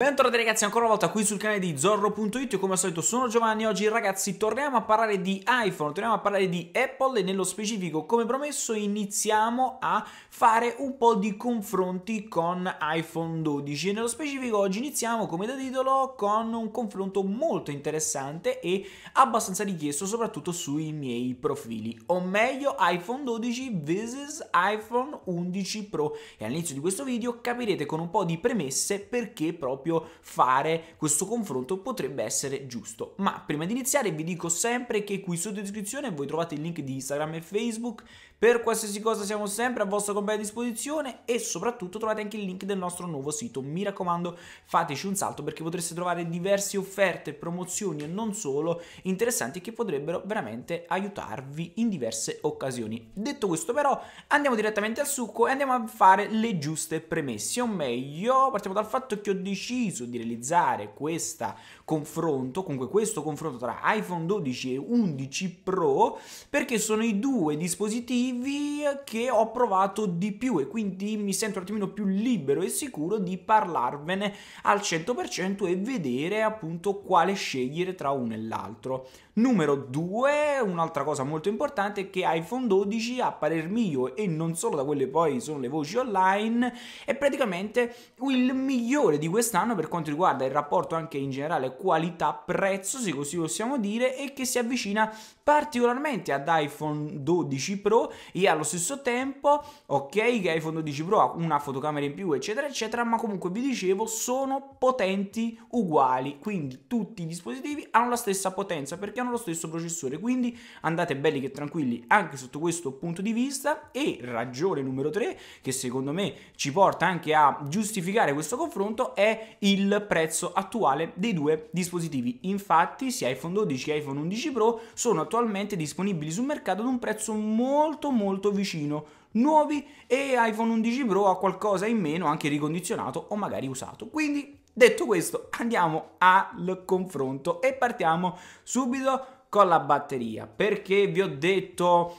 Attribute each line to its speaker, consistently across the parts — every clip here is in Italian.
Speaker 1: Bentornati ragazzi ancora una volta qui sul canale di Zorro.it Io come al solito sono Giovanni oggi ragazzi torniamo a parlare di iPhone, torniamo a parlare di Apple e nello specifico come promesso iniziamo a fare un po' di confronti con iPhone 12 e nello specifico oggi iniziamo come da titolo con un confronto molto interessante e abbastanza richiesto soprattutto sui miei profili o meglio iPhone 12 vs iPhone 11 Pro e all'inizio di questo video capirete con un po' di premesse perché proprio proprio fare questo confronto potrebbe essere giusto. Ma prima di iniziare vi dico sempre che qui sotto in descrizione voi trovate il link di Instagram e Facebook per qualsiasi cosa siamo sempre a vostra completa disposizione e soprattutto trovate anche il link del nostro nuovo sito. Mi raccomando, fateci un salto perché potreste trovare diverse offerte, promozioni e non solo interessanti che potrebbero veramente aiutarvi in diverse occasioni. Detto questo però, andiamo direttamente al succo e andiamo a fare le giuste premesse, o meglio, partiamo dal fatto che ho deciso di realizzare questo confronto, comunque questo confronto tra iPhone 12 e 11 Pro perché sono i due dispositivi motivi che ho provato di più e quindi mi sento un attimino più libero e sicuro di parlarvene al 100% e vedere appunto quale scegliere tra uno e l'altro. Numero 2, un'altra cosa molto importante è che iPhone 12 a parer mio e non solo da quelle poi sono le voci online è praticamente il migliore di quest'anno per quanto riguarda il rapporto anche in generale qualità-prezzo, se così possiamo dire, e che si avvicina particolarmente ad iPhone 12 Pro e allo stesso tempo, ok, che iPhone 12 Pro ha una fotocamera in più, eccetera, eccetera, ma comunque vi dicevo sono potenti uguali, quindi tutti i dispositivi hanno la stessa potenza perché hanno utilizzano lo stesso processore, quindi andate belli che tranquilli anche sotto questo punto di vista e ragione numero 3 che secondo me ci porta anche a giustificare questo confronto è il prezzo attuale dei due dispositivi. Infatti sia iPhone 12 che iPhone 11 Pro sono attualmente disponibili sul mercato ad un prezzo molto molto vicino nuovi e iPhone 11 Pro a qualcosa in meno anche ricondizionato o magari usato. Quindi Detto questo, andiamo al confronto e partiamo subito con la batteria, perché vi ho detto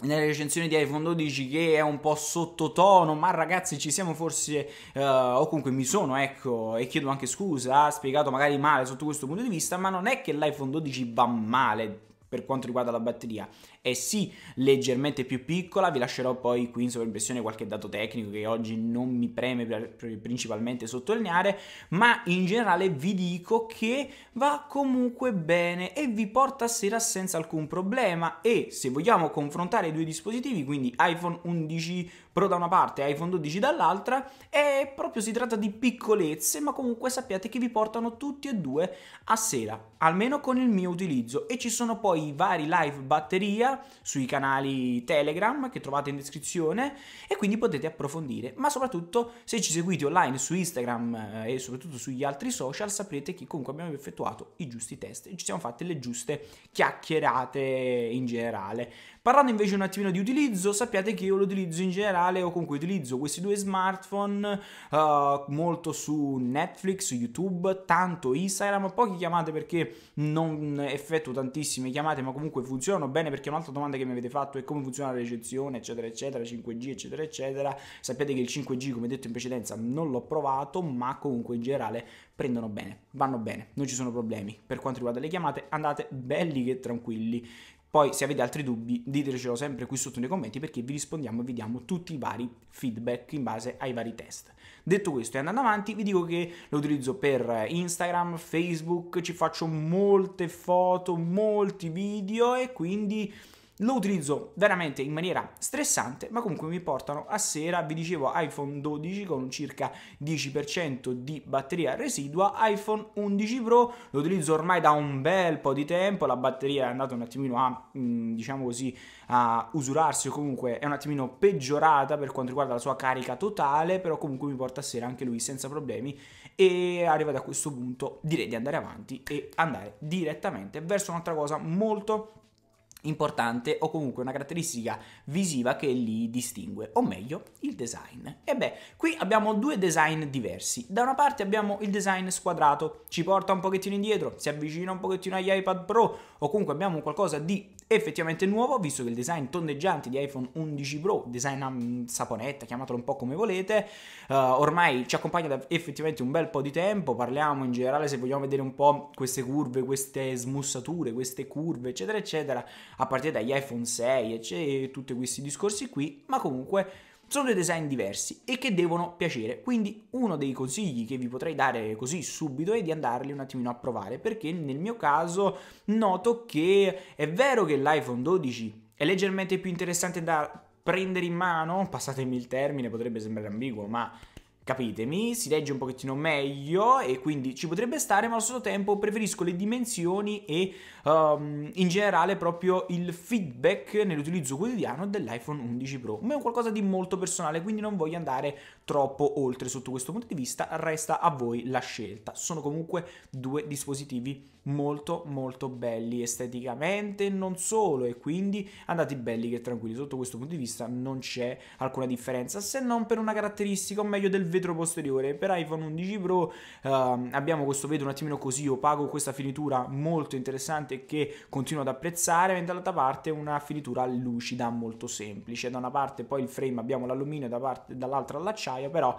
Speaker 1: nelle recensioni di iPhone 12 che è un po' sottotono, ma ragazzi ci siamo forse, uh, o comunque mi sono, ecco, e chiedo anche scusa, ha spiegato magari male sotto questo punto di vista, ma non è che l'iPhone 12 va male per quanto riguarda la batteria, è sì leggermente più piccola, vi lascerò poi qui in sovraimpressione qualche dato tecnico che oggi non mi preme principalmente sottolineare, ma in generale vi dico che va comunque bene e vi porta a sera senza alcun problema e se vogliamo confrontare i due dispositivi, quindi iPhone 11 Pro da una parte e iPhone 12 dall'altra, è proprio si tratta di piccolezze, ma comunque sappiate che vi portano tutti e due a sera, almeno con il mio utilizzo e ci sono poi i vari live batteria media, sui canali Telegram che trovate in descrizione e quindi potete approfondire. Ma soprattutto se ci seguite online su Instagram eh, e soprattutto sugli altri social saprete che comunque abbiamo effettuato i giusti test e ci siamo fatte le giuste chiacchierate in generale. Parlando invece un attimino di utilizzo, sappiate che io lo utilizzo in generale o comunque utilizzo questi due smartphone uh, molto su Netflix, YouTube, tanto Instagram, poche chiamate perché non effettuo tantissime chiamate, ma comunque funzionano bene perché un'altra domanda che mi avete fatto è come funziona la ricezione, eccetera, eccetera, 5G, eccetera, eccetera. Sappiate che il 5G, come detto in precedenza, non l'ho provato, ma comunque in generale prendono bene, vanno bene, non ci sono problemi. Per quanto riguarda le chiamate, andate belli che tranquilli. Poi se avete altri dubbi ditecelo sempre qui sotto nei commenti perché vi rispondiamo e vi diamo tutti i vari feedback in base ai vari test. Detto questo e andando avanti vi dico che lo utilizzo per Instagram, Facebook, ci faccio molte foto, molti video e quindi lo utilizzo veramente in maniera stressante, ma comunque mi portano a sera, vi dicevo, iPhone 12 con circa 10% di batteria residua, iPhone 11 Pro, lo utilizzo ormai da un bel po' di tempo, la batteria è andata un attimino a, mm, diciamo così, a usurarsi o comunque è un attimino peggiorata per quanto riguarda la sua carica totale, però comunque mi porta a sera anche lui senza problemi e arrivato a questo punto direi di andare avanti e andare direttamente verso un'altra cosa molto importante importante o comunque una caratteristica visiva che li distingue, o meglio il design. E beh, qui abbiamo due design diversi. Da una parte abbiamo il design squadrato, ci porta un pochettino indietro, si avvicina un pochettino agli iPad Pro o comunque abbiamo qualcosa di effettivamente nuovo, visto che il design tondeggiante di iPhone 11 Pro, design um, saponetta, chiamatelo un po' come volete, uh, ormai ci accompagna da effettivamente un bel po' di tempo, parliamo in generale se vogliamo vedere un po' queste curve, queste smussature, queste curve, eccetera, eccetera, a partire dagli iPhone 6 e tutti questi discorsi qui, ma comunque sono due design diversi e che devono piacere. Quindi uno dei consigli che vi potrei dare così subito è di andarli un attimino a provare, perché nel mio caso noto che è vero che l'iPhone 12 è leggermente più interessante da prendere in mano, passatemi il termine, potrebbe sembrare ambiguo, ma capitemi, si legge un pochettino meglio e quindi ci potrebbe stare, ma allo stesso tempo preferisco le dimensioni e um, in generale proprio il feedback nell'utilizzo quotidiano dell'iPhone 11 Pro. Ma è un qualcosa di molto personale, quindi non voglio andare troppo oltre sotto questo punto di vista, resta a voi la scelta. Sono comunque due dispositivi molto molto belli esteticamente, non solo, e quindi andate belli che tranquilli, sotto questo punto di vista non c'è alcuna differenza, se non per una caratteristica o meglio del vero vetro posteriore. Per iPhone 11 Pro ehm, abbiamo questo vetro un attimino così opaco, questa finitura molto interessante che continuo ad apprezzare, mentre dall'altra parte una finitura lucida molto semplice. Da una parte poi il frame abbiamo l'alluminio, da parte, dall'altra l'acciaio, però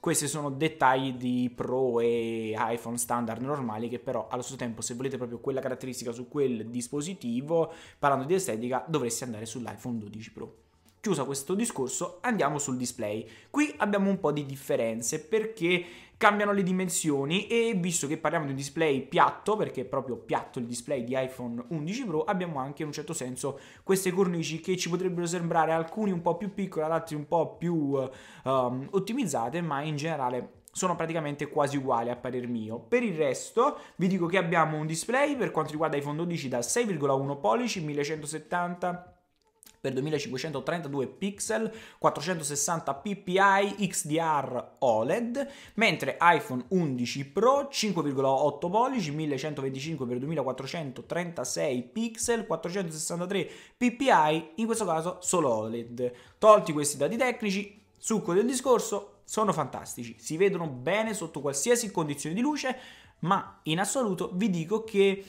Speaker 1: questi sono dettagli di Pro e iPhone standard normali che però allo stesso tempo se volete proprio quella caratteristica su quel dispositivo, parlando di estetica, dovreste andare sull'iPhone 12 Pro. Chiuso questo discorso, andiamo sul display. Qui abbiamo un po' di differenze perché cambiano le dimensioni e visto che parliamo di un display piatto, perché è proprio piatto il display di iPhone 11 Pro, abbiamo anche in un certo senso queste cornici che ci potrebbero sembrare alcuni un po' più piccole, altri un po' più um, ottimizzate, ma in generale sono praticamente quasi uguali a parer mio. Per il resto vi dico che abbiamo un display per quanto riguarda iPhone 12 da 6,1 pollici 1170 per 2532 pixel, 460 ppi XDR OLED, mentre iPhone 11 Pro 5,8 pollici, 1125x2436 pixel, 463 ppi, in questo caso solo OLED. Tolti questi dati tecnici, succo del discorso, sono fantastici, si vedono bene sotto qualsiasi condizione di luce, ma in assoluto vi dico che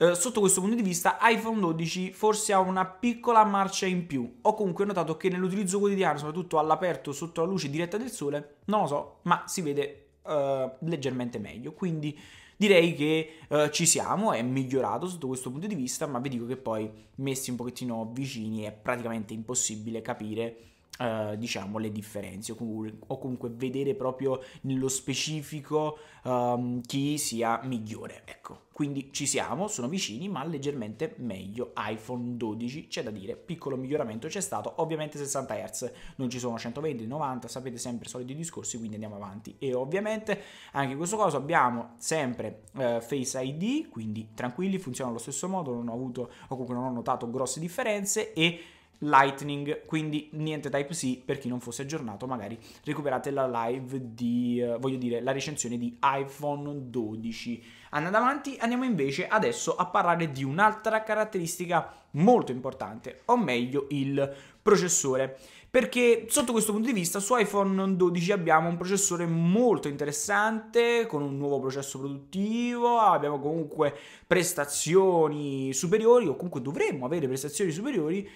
Speaker 1: eh, sotto questo punto di vista iPhone 12 forse ha una piccola marcia in più Ho comunque notato che nell'utilizzo quotidiano soprattutto all'aperto sotto la luce diretta del sole non lo so ma si vede eh, leggermente meglio quindi direi che eh, ci siamo, è migliorato sotto questo punto di vista, ma vi dico che poi messi un pochettino vicini è praticamente impossibile capire Uh, diciamo le differenze o comunque vedere proprio nello specifico um, chi sia migliore ecco quindi ci siamo sono vicini ma leggermente meglio iPhone 12 c'è da dire piccolo miglioramento c'è stato ovviamente 60 Hz non ci sono 120 90 sapete sempre soliti discorsi quindi andiamo avanti e ovviamente anche in questo caso abbiamo sempre uh, Face ID quindi tranquilli funziona allo stesso modo non ho avuto o comunque non ho notato grosse differenze e Lightning, quindi niente Type-C per chi non fosse aggiornato, magari recuperate la live di, eh, voglio dire, la recensione di iPhone 12. Andando avanti, andiamo invece adesso a parlare di un'altra caratteristica molto importante, o meglio il processore. Perché sotto questo punto di vista su iPhone 12 abbiamo un processore molto interessante, con un nuovo processo produttivo, abbiamo comunque prestazioni superiori, o comunque dovremmo avere prestazioni superiori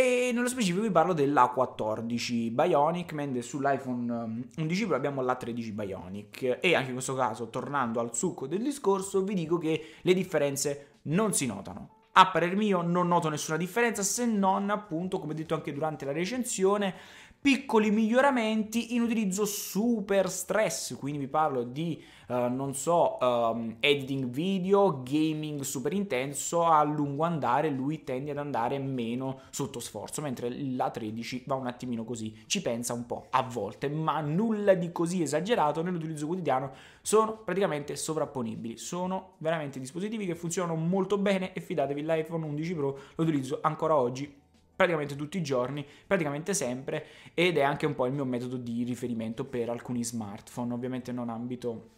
Speaker 1: e nello specifico vi parlo dell'A14 Bionic, mentre sull'iPhone 11 ehm, Pro abbiamo l'A13 Bionic. E anche in questo caso, tornando al succo del discorso, vi dico che le differenze non si notano. A parer mio non noto nessuna differenza se non appunto, come detto anche durante la recensione, piccoli miglioramenti in utilizzo super stress, quindi vi parlo di, uh, non so, um, editing video, gaming super intenso, a lungo andare lui tende ad andare meno sotto sforzo, mentre la 13 va un attimino così, ci pensa un po' a volte, ma nulla di così esagerato nell'utilizzo quotidiano, sono praticamente sovrapponibili, sono veramente dispositivi che funzionano molto bene e fidatevi l'iPhone 11 Pro lo utilizzo ancora oggi praticamente tutti i giorni, praticamente sempre ed è anche un po' il mio metodo di riferimento per alcuni smartphone, ovviamente non ambito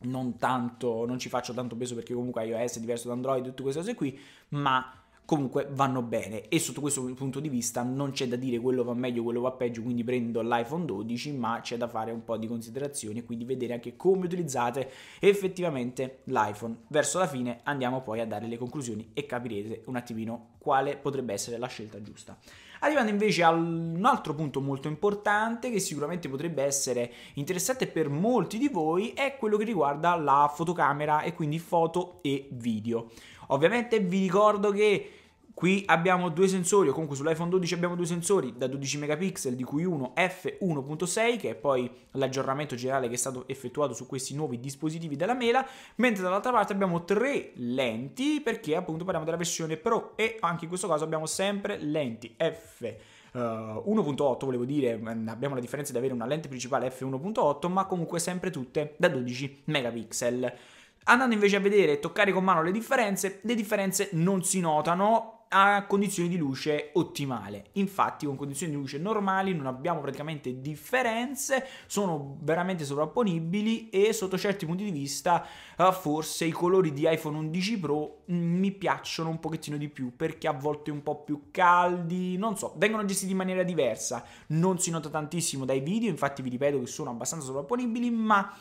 Speaker 1: non tanto non ci faccio tanto peso perché comunque iOS è diverso da Android e tutte queste cose qui, ma comunque vanno bene e sotto questo punto di vista non c'è da dire quello va meglio, quello va peggio, quindi prendo l'iPhone 12, ma c'è da fare un po' di considerazioni e quindi vedere anche come utilizzate effettivamente l'iPhone. Verso la fine andiamo poi a dare le conclusioni e capirete un attimino quale potrebbe essere la scelta giusta. Arrivando invece a un altro punto molto importante che sicuramente potrebbe essere interessante per molti di voi è quello che riguarda la fotocamera e quindi foto e video. Ovviamente vi ricordo che Qui abbiamo due sensori, o comunque sull'iPhone 12 abbiamo due sensori da 12 megapixel, di cui uno f1.6, che è poi l'aggiornamento generale che è stato effettuato su questi nuovi dispositivi della mela, mentre dall'altra parte abbiamo tre lenti, perché appunto parliamo della versione Pro e anche in questo caso abbiamo sempre lenti f 1.8 eh, volevo dire, mm, abbiamo la differenza di avere una lente principale f1.8, ma comunque sempre tutte da 12 megapixel. Andando invece a vedere e toccare con mano le differenze, le differenze non si notano, a condizioni di luce ottimale. Infatti con condizioni di luce normali non abbiamo praticamente differenze, sono veramente sovrapponibili e sotto certi punti di vista eh, forse i colori di iPhone 11 Pro mm, mi piacciono un pochettino di più perché a volte un po' più caldi, non so, vengono gestiti in maniera diversa, non si nota tantissimo dai video, infatti vi ripeto che sono abbastanza sovrapponibili, ma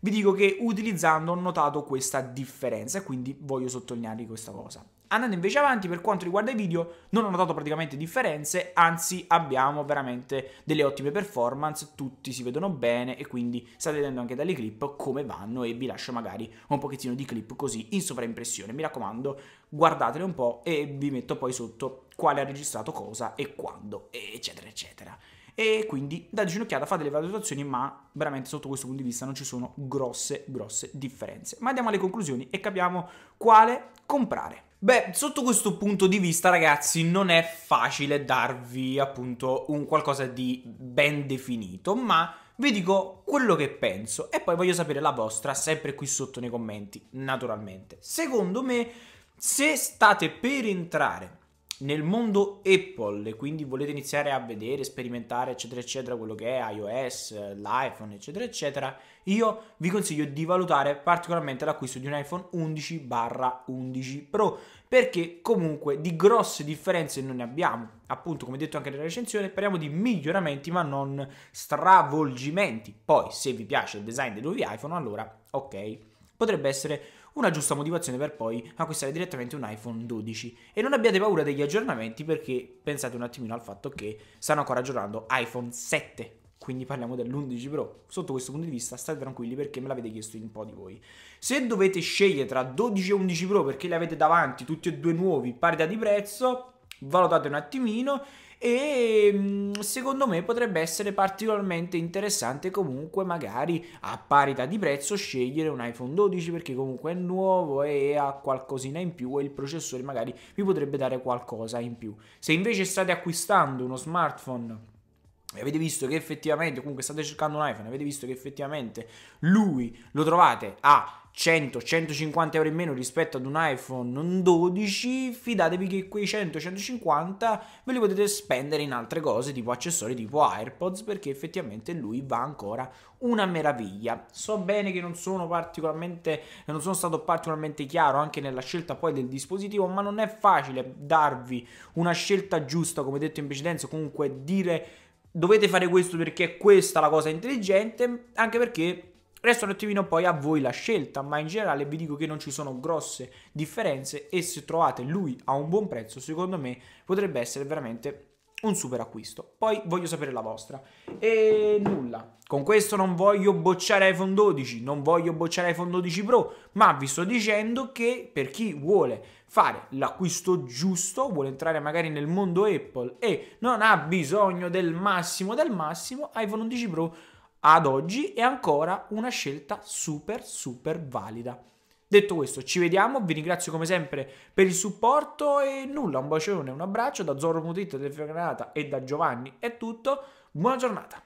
Speaker 1: vi dico che utilizzando ho notato questa differenza, e quindi voglio sottolinearvi questa cosa. Andando invece avanti per quanto riguarda i video non ho notato praticamente differenze, anzi abbiamo veramente delle ottime performance, tutti si vedono bene e quindi state vedendo anche dalle clip come vanno e vi lascio magari un pochettino di clip così in sovraimpressione. Mi raccomando guardatele un po' e vi metto poi sotto quale ha registrato cosa e quando eccetera eccetera e quindi dateci un'occhiata, fate le valutazioni, ma veramente sotto questo punto di vista non ci sono grosse, grosse differenze. Ma andiamo alle conclusioni e capiamo quale comprare. Beh, sotto questo punto di vista, ragazzi, non è facile darvi appunto un qualcosa di ben definito, ma vi dico quello che penso e poi voglio sapere la vostra sempre qui sotto nei commenti, naturalmente. Secondo me, se state per entrare nel mondo Apple, e quindi volete iniziare a vedere, sperimentare, eccetera, eccetera, quello che è iOS, l'iPhone, eccetera, eccetera, io vi consiglio di valutare particolarmente l'acquisto di un iPhone 11 barra 11 Pro, perché comunque di grosse differenze non ne abbiamo. Appunto, come detto anche nella recensione, parliamo di miglioramenti ma non stravolgimenti. Poi, se vi piace il design dei nuovi iPhone, allora ok, potrebbe essere una giusta motivazione per poi acquistare direttamente un iPhone 12. E non abbiate paura degli aggiornamenti perché pensate un attimino al fatto che stanno ancora aggiornando iPhone 7 quindi parliamo dell'11 Pro. Sotto questo punto di vista state tranquilli perché me l'avete chiesto un po' di voi. Se dovete scegliere tra 12 e 11 Pro perché li avete davanti, tutti e due nuovi, parità di prezzo, valutate un attimino e mm, secondo me potrebbe essere particolarmente interessante comunque magari a parità di prezzo scegliere un iPhone 12 perché comunque è nuovo e ha qualcosina in più e il processore magari vi potrebbe dare qualcosa in più. Se invece state acquistando uno smartphone e avete visto che effettivamente, comunque state cercando un iPhone, avete visto che effettivamente lui lo trovate a 100-150 euro in meno rispetto ad un iPhone 12, fidatevi che quei 100-150 ve li potete spendere in altre cose tipo accessori tipo AirPods perché effettivamente lui va ancora una meraviglia. So bene che non sono particolarmente non sono stato particolarmente chiaro anche nella scelta poi del dispositivo, ma non è facile darvi una scelta giusta, come detto in precedenza, comunque dire dovete fare questo perché è questa la cosa intelligente, anche perché Resta un attimino poi a voi la scelta, ma in generale vi dico che non ci sono grosse differenze e se trovate lui a un buon prezzo, secondo me potrebbe essere veramente un super acquisto. Poi voglio sapere la vostra. E nulla. Con questo non voglio bocciare iPhone 12, non voglio bocciare iPhone 12 Pro, ma vi sto dicendo che per chi vuole fare l'acquisto giusto, vuole entrare magari nel mondo Apple e non ha bisogno del massimo del massimo, iPhone 11 Pro ad oggi è ancora una scelta super super valida. Detto questo, ci vediamo, vi ringrazio come sempre per il supporto e nulla, un bacione, un abbraccio da Zorro Mutito, da Granata e da Giovanni, è tutto, buona giornata!